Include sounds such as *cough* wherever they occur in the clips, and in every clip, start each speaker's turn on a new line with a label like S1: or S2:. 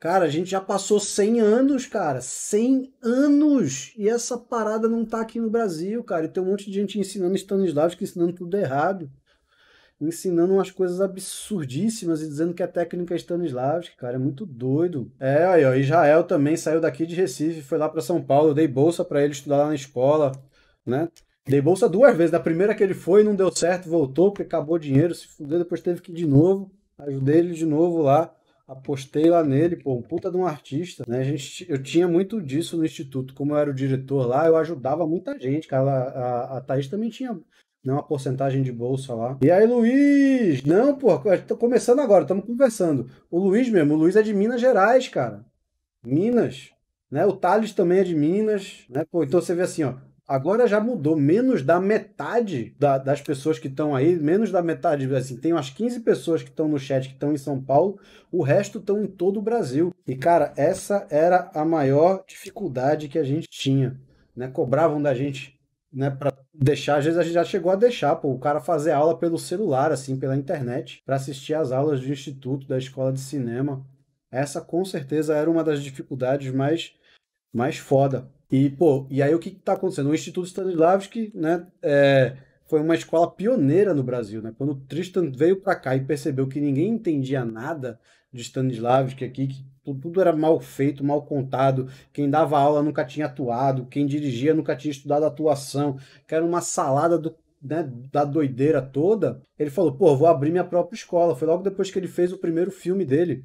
S1: Cara, a gente já passou 100 anos, cara. 100 anos! E essa parada não tá aqui no Brasil, cara. E tem um monte de gente ensinando Stanislavski, ensinando tudo errado. Ensinando umas coisas absurdíssimas e dizendo que a técnica é Stanislavski, cara. É muito doido. É, aí, ó. Israel também saiu daqui de Recife, foi lá para São Paulo. dei bolsa para ele estudar lá na escola, né? Dei bolsa duas vezes. Da primeira que ele foi, não deu certo, voltou, porque acabou o dinheiro, se fudeu, depois teve que ir de novo. Ajudei ele de novo lá apostei lá nele, pô, um puta de um artista, né? A gente, eu tinha muito disso no instituto, como eu era o diretor lá, eu ajudava muita gente, cara. A, a, Thaís também tinha né, uma porcentagem de bolsa lá. E aí, Luiz? Não, pô, tô começando agora, estamos conversando. O Luiz mesmo, o Luiz é de Minas Gerais, cara. Minas. Né? O Thales também é de Minas, né? Pô, então você vê assim, ó, Agora já mudou. Menos da metade da, das pessoas que estão aí, menos da metade, assim, tem umas 15 pessoas que estão no chat que estão em São Paulo, o resto estão em todo o Brasil. E, cara, essa era a maior dificuldade que a gente tinha. Né? Cobravam da gente né, para deixar, às vezes a gente já chegou a deixar, pô, o cara fazer aula pelo celular, assim, pela internet, para assistir às aulas do instituto, da escola de cinema. Essa com certeza era uma das dificuldades mais mais foda e, pô, e aí o que está acontecendo? O Instituto Stanislavski, né, é, foi uma escola pioneira no Brasil, né? Quando o Tristan veio para cá e percebeu que ninguém entendia nada de Stanislavski aqui, que tudo era mal feito, mal contado, quem dava aula nunca tinha atuado, quem dirigia nunca tinha estudado atuação, que era uma salada do, né, da doideira toda, ele falou, pô, vou abrir minha própria escola. Foi logo depois que ele fez o primeiro filme dele,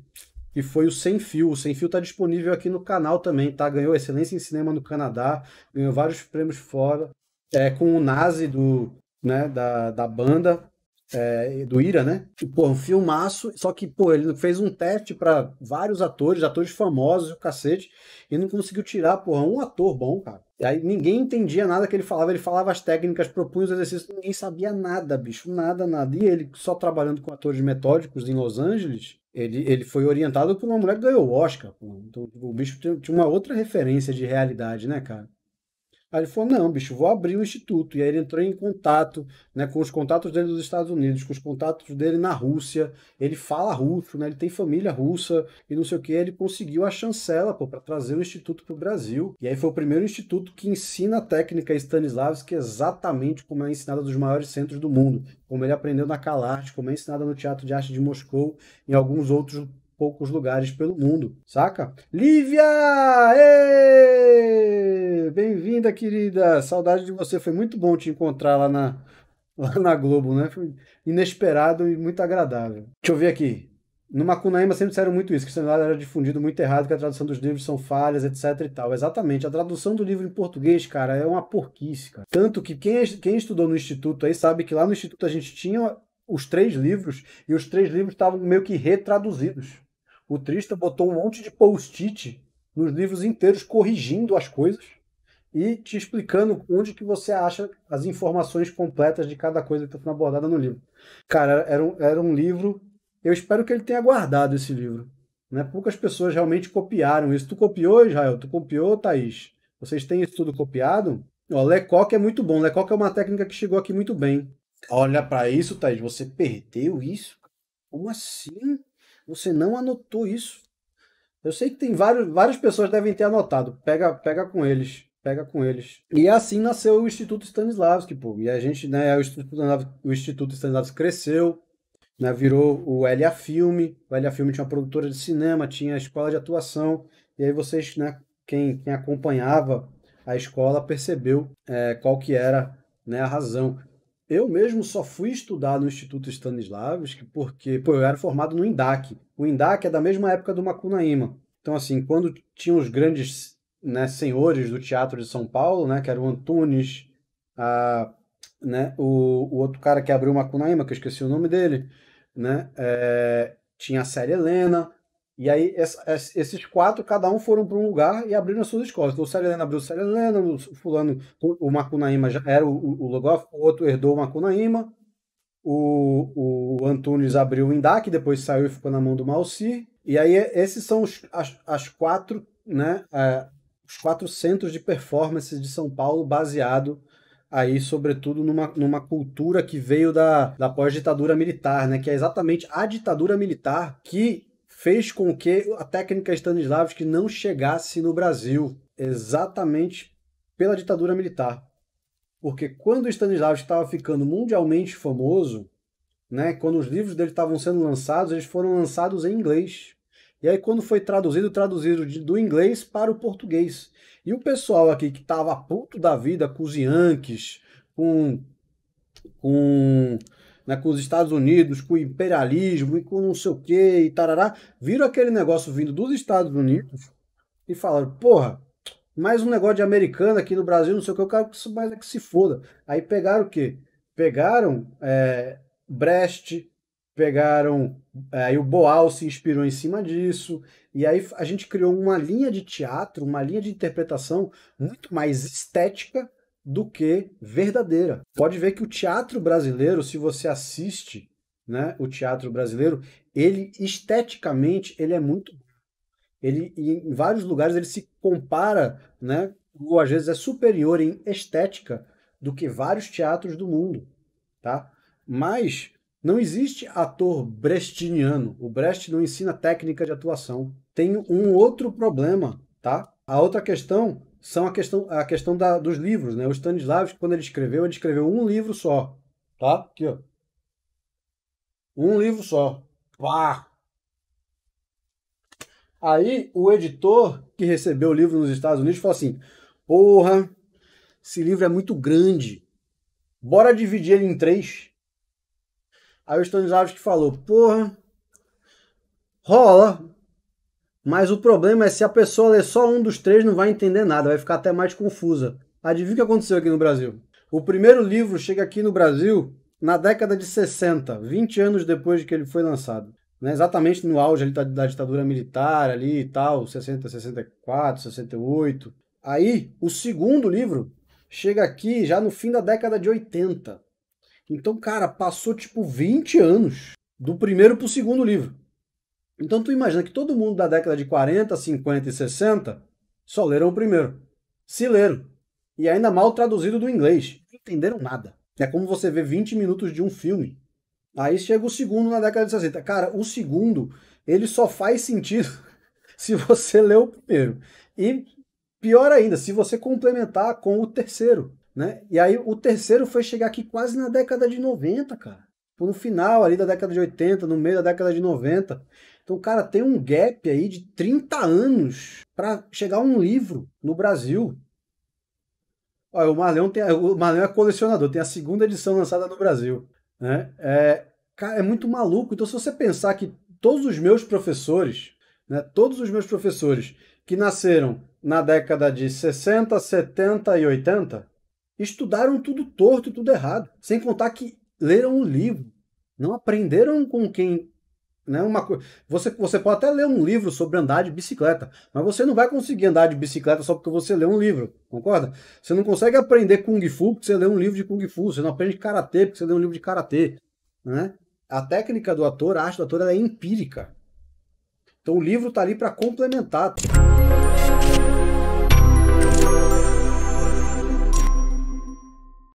S1: que foi o Sem Fio. O Sem Fio está disponível aqui no canal também, tá? Ganhou excelência em cinema no Canadá, ganhou vários prêmios fora, é, com o Nazi do, né, da, da banda, é, do Ira, né? E, pô, um filmaço, só que, pô, ele fez um teste para vários atores, atores famosos, o cacete, e não conseguiu tirar, pô um ator bom, cara. E aí ninguém entendia nada que ele falava, ele falava as técnicas, propunha os exercícios, ninguém sabia nada, bicho, nada, nada. E ele só trabalhando com atores metódicos em Los Angeles, ele, ele foi orientado por uma mulher que ganhou o Oscar. Pô. Então tipo, o bicho tinha uma outra referência de realidade, né, cara? Aí ele falou: não, bicho, vou abrir o um instituto. E aí ele entrou em contato né, com os contatos dele dos Estados Unidos, com os contatos dele na Rússia. Ele fala russo, né, ele tem família russa e não sei o que. Ele conseguiu a chancela para trazer o instituto para o Brasil. E aí foi o primeiro instituto que ensina a técnica Stanislavski exatamente como é ensinada dos maiores centros do mundo, como ele aprendeu na Calarte, como é ensinada no Teatro de Arte de Moscou, em alguns outros poucos lugares pelo mundo, saca? Lívia! Bem-vinda, querida! Saudade de você, foi muito bom te encontrar lá na, lá na Globo, né? Foi inesperado e muito agradável. Deixa eu ver aqui. No Macunaíma sempre disseram muito isso, que o cenário era difundido muito errado, que a tradução dos livros são falhas, etc e tal. Exatamente. A tradução do livro em português, cara, é uma porquice, cara. Tanto que quem, quem estudou no Instituto aí sabe que lá no Instituto a gente tinha os três livros, e os três livros estavam meio que retraduzidos. O Trista botou um monte de post-it nos livros inteiros, corrigindo as coisas e te explicando onde que você acha as informações completas de cada coisa que está sendo abordada no livro. Cara, era um, era um livro. Eu espero que ele tenha guardado esse livro. Né? Poucas pessoas realmente copiaram isso. Tu copiou, Israel? Tu copiou, Thaís? Vocês têm isso tudo copiado? Ó, Lecoq é muito bom. Lecoq é uma técnica que chegou aqui muito bem. Olha para isso, Thaís, você perdeu isso? Como assim? Você não anotou isso? Eu sei que tem vários, várias pessoas devem ter anotado. Pega, pega com eles. Pega com eles. E assim nasceu o Instituto Stanislavski, pô. E a gente, né, o Instituto Stanislavski, o Instituto Stanislavski cresceu, né, virou o LA Filme. O LA Filme tinha uma produtora de cinema, tinha a escola de atuação. E aí vocês, né, quem, quem acompanhava a escola percebeu é, qual que era né, a razão. Eu mesmo só fui estudar no Instituto Stanislavski porque pô, eu era formado no INDAC. O INDAC é da mesma época do Macunaíma. Então, assim, quando tinham os grandes né, senhores do teatro de São Paulo, né, que era o Antunes, a, né, o, o outro cara que abriu o Macunaíma, que eu esqueci o nome dele, né, é, tinha a série Helena, e aí, esses quatro, cada um foram para um lugar e abriram as suas escolas. Então, o Célio Helena abriu o Célio Helena, o fulano, o Macunaíma já era o, o, Logófilo, o outro herdou o Macunaíma, o, o Antunes abriu o Indac, depois saiu e ficou na mão do Malci. E aí, é, esses são os, as, as quatro, né, é, os quatro centros de performance de São Paulo baseado aí, sobretudo, numa, numa cultura que veio da, da pós-ditadura militar, né? Que é exatamente a ditadura militar que fez com que a técnica Stanislavski não chegasse no Brasil, exatamente pela ditadura militar. Porque quando Stanislavski estava ficando mundialmente famoso, né, quando os livros dele estavam sendo lançados, eles foram lançados em inglês. E aí, quando foi traduzido, traduzido do inglês para o português. E o pessoal aqui que estava puto da vida com os Yankees, com, com né, com os Estados Unidos, com o imperialismo e com não sei o que e tarará, viram aquele negócio vindo dos Estados Unidos e falaram, porra, mais um negócio de americano aqui no Brasil, não sei o que, eu quero que isso mais é que se foda. Aí pegaram o quê? Pegaram é, Brecht, pegaram. É, aí é, o Boal se inspirou em cima disso, e aí a gente criou uma linha de teatro, uma linha de interpretação muito mais estética do que verdadeira. Pode ver que o teatro brasileiro, se você assiste, né, o teatro brasileiro, ele esteticamente ele é muito ele em vários lugares ele se compara, né, ou às vezes é superior em estética do que vários teatros do mundo, tá? Mas não existe ator brestiniano. O Brecht não ensina técnica de atuação. Tem um outro problema, tá? A outra questão são a questão, a questão da, dos livros, né? O Stanislavski, quando ele escreveu, ele escreveu um livro só, tá? Aqui, ó. Um livro só. Pá! Aí o editor que recebeu o livro nos Estados Unidos falou assim: Porra, esse livro é muito grande. Bora dividir ele em três. Aí o Stanislavski falou: Porra, rola, mas o problema é se a pessoa ler só um dos três não vai entender nada, vai ficar até mais confusa. Adivinha o que aconteceu aqui no Brasil? O primeiro livro chega aqui no Brasil na década de 60, 20 anos depois de que ele foi lançado. Né? Exatamente no auge ali da, da ditadura militar ali e tal, 60, 64, 68. Aí, o segundo livro chega aqui já no fim da década de 80. Então, cara, passou tipo 20 anos do primeiro pro segundo livro. Então tu imagina que todo mundo da década de 40, 50 e 60 só leram o primeiro. Se leram. E ainda mal traduzido do inglês. Não entenderam nada. É como você ver 20 minutos de um filme. Aí chega o segundo na década de 60. Cara, o segundo, ele só faz sentido *laughs* se você ler o primeiro. E pior ainda, se você complementar com o terceiro. Né? E aí o terceiro foi chegar aqui quase na década de 90, cara. No final ali da década de 80, no meio da década de 90. Então, cara, tem um gap aí de 30 anos para chegar um livro no Brasil. Olha, o Marleão, tem, o Marleão é colecionador, tem a segunda edição lançada no Brasil. Né? É, cara, é muito maluco. Então, se você pensar que todos os meus professores, né, todos os meus professores que nasceram na década de 60, 70 e 80, estudaram tudo torto e tudo errado, sem contar que leram o livro, não aprenderam com quem né? Uma, você, você pode até ler um livro sobre andar de bicicleta, mas você não vai conseguir andar de bicicleta só porque você lê um livro, concorda? Você não consegue aprender Kung Fu porque você lê um livro de Kung Fu, você não aprende Karatê porque você lê um livro de Karatê. Né? A técnica do ator, a arte do ator, é empírica. Então o livro está ali para complementar.